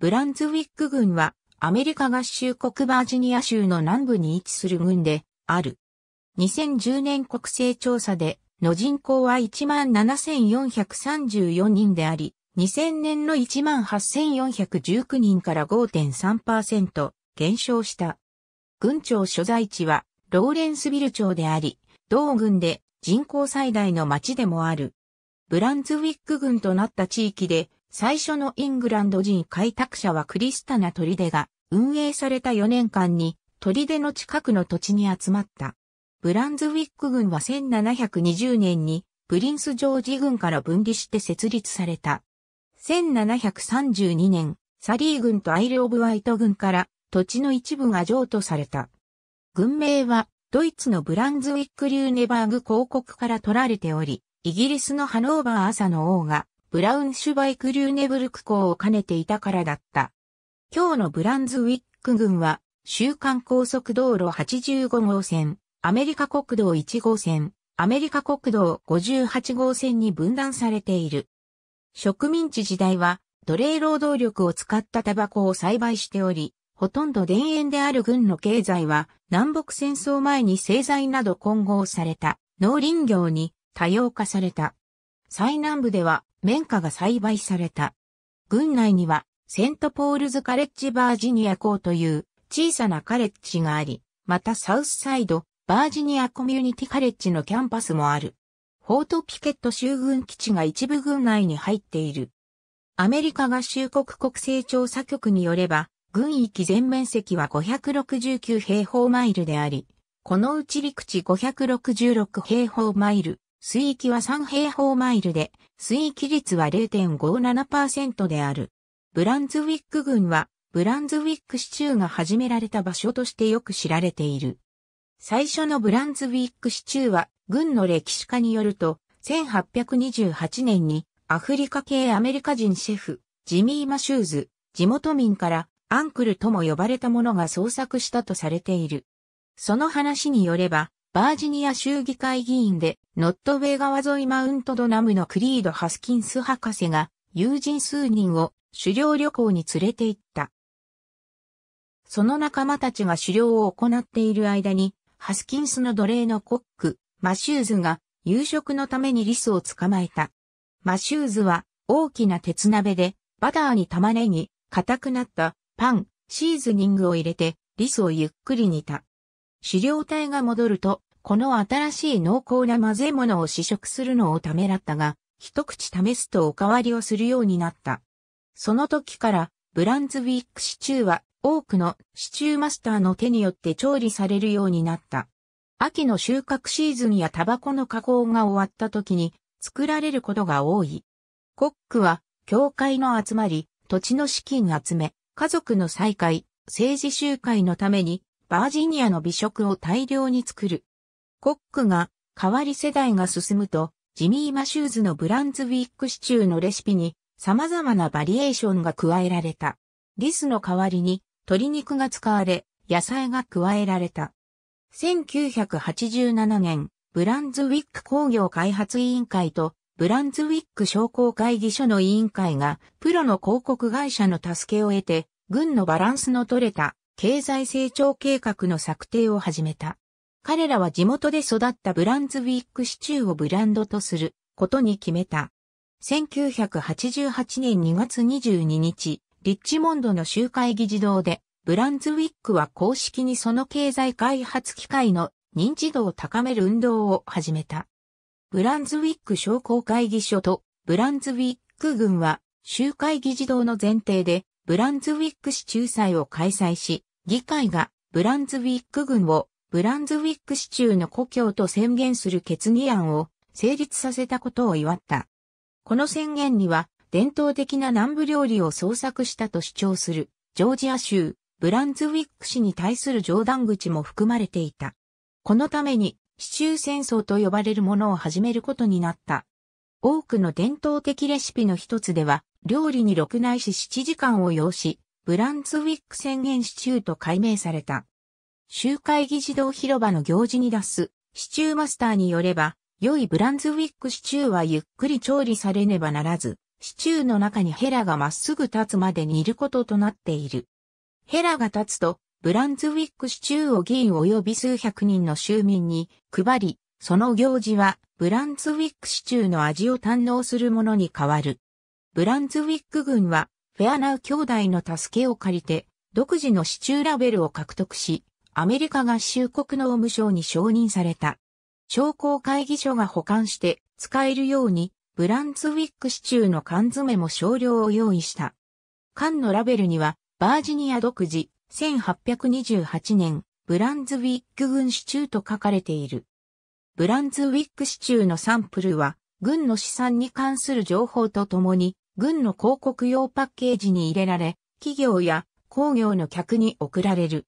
ブランズウィック郡はアメリカ合衆国バージニア州の南部に位置する郡である。2010年国勢調査での人口は17,434人であり、2000年の18,419人から5.3%減少した。郡庁所在地はローレンスビル町であり、同郡で人口最大の町でもある。ブランズウィック郡となった地域で最初のイングランド人開拓者はクリスタナ砦が運営された4年間に砦の近くの土地に集まった。ブランズウィック軍は1720年にプリンス・ジョージ軍から分離して設立された。1732年、サリー軍とアイル・オブ・ワイト軍から土地の一部が譲渡された。軍名はドイツのブランズウィック・リューネバーグ広告から取られており、イギリスのハノーバー朝の王がブラウンシュバイク・リューネブルク港を兼ねていたからだった。今日のブランズウィック郡は、週間高速道路85号線、アメリカ国道1号線、アメリカ国道58号線に分断されている。植民地時代は奴隷労働力を使ったタバコを栽培しており、ほとんど田園である軍の経済は南北戦争前に製材など混合された農林業に多様化された。最南部では綿花が栽培された。郡内には、セントポールズカレッジバージニア校という小さなカレッジがあり、またサウスサイド、バージニアコミュニティカレッジのキャンパスもある。フォートピケット州軍基地が一部軍内に入っている。アメリカ合衆国国勢調査局によれば、軍域全面積は569平方マイルであり、このうち陸地566平方マイル、水域は3平方マイルで、水域率は0.57%である。ブランズウィック郡は、ブランズウィック市中が始められた場所としてよく知られている。最初のブランズウィック市中は、軍の歴史家によると、1828年にアフリカ系アメリカ人シェフ、ジミー・マシューズ、地元民からアンクルとも呼ばれたものが創作したとされている。その話によれば、バージニア州議会議員で、ノットウェイ川沿いマウントドナムのクリード・ハスキンス博士が、友人数人を狩猟旅行に連れて行った。その仲間たちが狩猟を行っている間に、ハスキンスの奴隷のコック、マシューズが夕食のためにリスを捕まえた。マシューズは大きな鉄鍋でバターに玉ねぎ、硬くなったパン、シーズニングを入れてリスをゆっくり煮た。飼料体が戻ると、この新しい濃厚な混ぜ物を試食するのをためらったが、一口試すとおかわりをするようになった。その時から、ブランズウィックシチューは多くのシチューマスターの手によって調理されるようになった。秋の収穫シーズンやタバコの加工が終わった時に作られることが多い。コックは、教会の集まり、土地の資金集め、家族の再会、政治集会のためにバージニアの美食を大量に作る。コックが代わり世代が進むと、ジミー・マシューズのブランズウィックシチューのレシピに様々なバリエーションが加えられた。リスの代わりに鶏肉が使われ、野菜が加えられた。1987年、ブランズウィック工業開発委員会とブランズウィック商工会議所の委員会がプロの広告会社の助けを得て、軍のバランスの取れた経済成長計画の策定を始めた。彼らは地元で育ったブランズウィックシチューをブランドとすることに決めた。1988年2月22日、リッチモンドの集会議事堂で、ブランズウィックは公式にその経済開発機会の認知度を高める運動を始めた。ブランズウィック商工会議所とブランズウィック軍は集会議事堂の前提でブランズウィック市仲裁を開催し、議会がブランズウィック軍をブランズウィック市中の故郷と宣言する決議案を成立させたことを祝った。この宣言には伝統的な南部料理を創作したと主張するジョージア州ブランズウィック市に対する冗談口も含まれていた。このために市中戦争と呼ばれるものを始めることになった。多くの伝統的レシピの一つでは料理に6ないし7時間を要し、ブランツウィック宣言支柱と改名された。集会議事堂広場の行事に出す、支柱マスターによれば、良いブランズウィック支柱はゆっくり調理されねばならず、支柱の中にヘラがまっすぐ立つまで煮ることとなっている。ヘラが立つと、ブランズウィック支柱を議員及び数百人の州民に配り、その行事はブランズウィック支柱の味を堪能するものに変わる。ブランズウィック軍はフェアナウ兄弟の助けを借りて、独自の支柱ラベルを獲得し、アメリカ合衆国の務省に承認された。商工会議所が保管して使えるように、ブランズウィック支柱の缶詰も少量を用意した。缶のラベルには、バージニア独自、1828年、ブランズウィック軍支柱と書かれている。ブランズウィック支柱のサンプルは、軍の資産に関する情報とともに、軍の広告用パッケージに入れられ、企業や工業の客に送られる。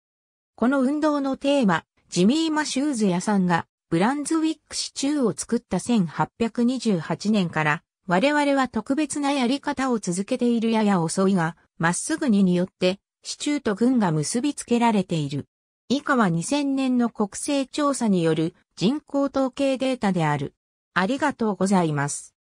この運動のテーマ、ジミー・マシューズ屋さんが、ブランズウィックシチューを作った1828年から、我々は特別なやり方を続けているやや遅いが、まっすぐにによって、シチューと軍が結びつけられている。以下は2000年の国勢調査による人口統計データである。ありがとうございます。